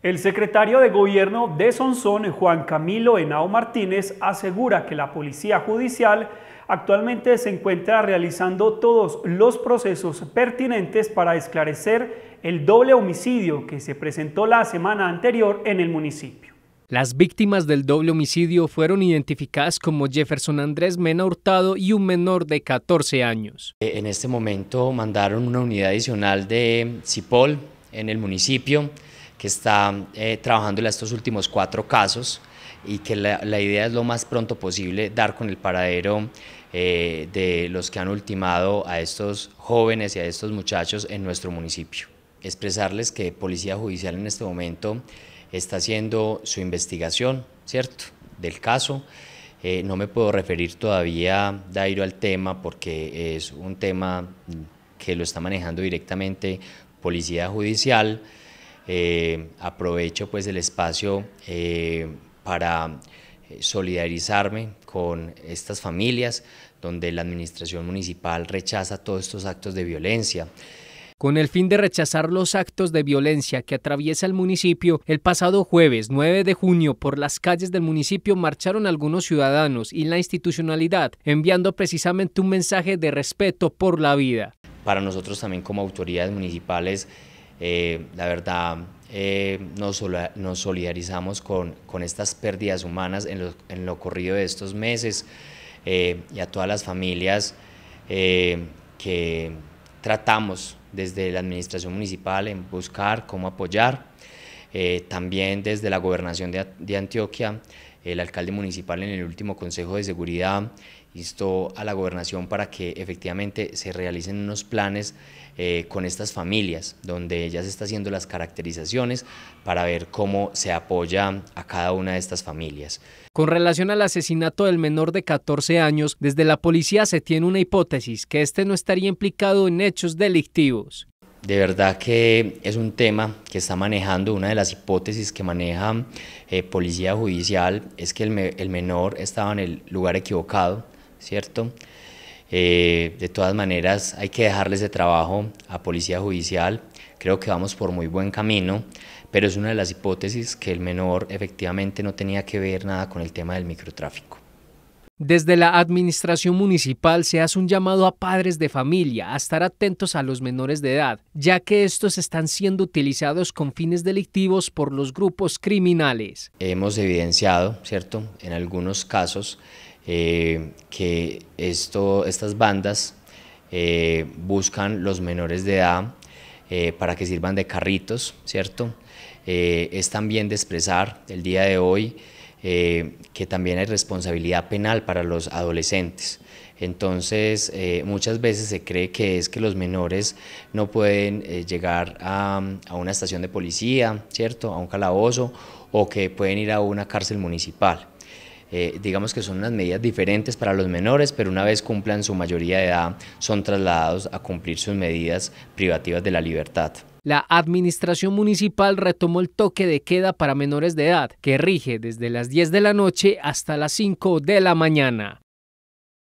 El secretario de gobierno de Sonsón, Juan Camilo Henao Martínez, asegura que la Policía Judicial actualmente se encuentra realizando todos los procesos pertinentes para esclarecer el doble homicidio que se presentó la semana anterior en el municipio. Las víctimas del doble homicidio fueron identificadas como Jefferson Andrés Mena Hurtado y un menor de 14 años. Eh, en este momento mandaron una unidad adicional de CIPOL en el municipio que está eh, trabajando en estos últimos cuatro casos y que la, idea es lo más pronto posible dar con el paradero eh, de los que han ultimado a estos jóvenes y a estos muchachos en nuestro municipio. Expresarles que Policía Judicial en este momento está haciendo su investigación, ¿cierto?, del caso. Eh, no me puedo referir todavía, Dairo, al tema porque es un tema que lo está manejando directamente Policía Judicial. Eh, aprovecho pues el espacio eh, para eh, solidarizarme con estas familias donde la administración municipal rechaza todos estos actos de violencia. Con el fin de rechazar los actos de violencia que atraviesa el municipio, el pasado jueves 9 de junio por las calles del municipio marcharon algunos ciudadanos y la institucionalidad, enviando precisamente un mensaje de respeto por la vida. Para nosotros también como autoridades municipales eh, la verdad, eh, nos, solidarizamos con, estas pérdidas humanas en lo, en corrido de estos meses eh, y a todas las familias que tratamos desde la administración municipal en buscar cómo apoyar. también desde la gobernación de Antioquia el alcalde municipal en el último Consejo de Seguridad instó a la gobernación para que efectivamente se realicen unos planes eh, con estas familias, donde ya se está haciendo las caracterizaciones para ver cómo se apoya a cada una de estas familias. Con relación al asesinato del menor de 14 años, desde la policía se tiene una hipótesis que este no estaría implicado en hechos delictivos. De verdad que es un tema que está manejando, una de las hipótesis que maneja eh, Policía Judicial es que el, menor estaba en el lugar equivocado, ¿cierto? Eh, de todas maneras, hay que dejarle ese trabajo a Policía Judicial. Creo que vamos por muy buen camino, pero es una de las hipótesis que el menor efectivamente no tenía que ver nada con el tema del microtráfico. Desde la administración municipal se hace un llamado a padres de familia a estar atentos a los menores de edad, ya que estos están siendo utilizados con fines delictivos por los grupos criminales. Hemos evidenciado, ¿cierto?, en algunos casos eh, que estas bandas eh, buscan los menores de edad eh, para que sirvan de carritos, ¿cierto? es también de expresar el día de hoy eh, que también hay responsabilidad penal para los adolescentes. Entonces, eh, muchas veces se cree que es que los menores no pueden eh, llegar a, una estación de policía, ¿cierto? A un calabozo o que pueden ir a una cárcel municipal. digamos que son unas medidas diferentes para los menores, pero una vez cumplan su mayoría de edad, son trasladados a cumplir sus medidas privativas de la libertad la administración municipal retomó el toque de queda para menores de edad, que rige desde las 10 de la noche hasta las 5 de la mañana.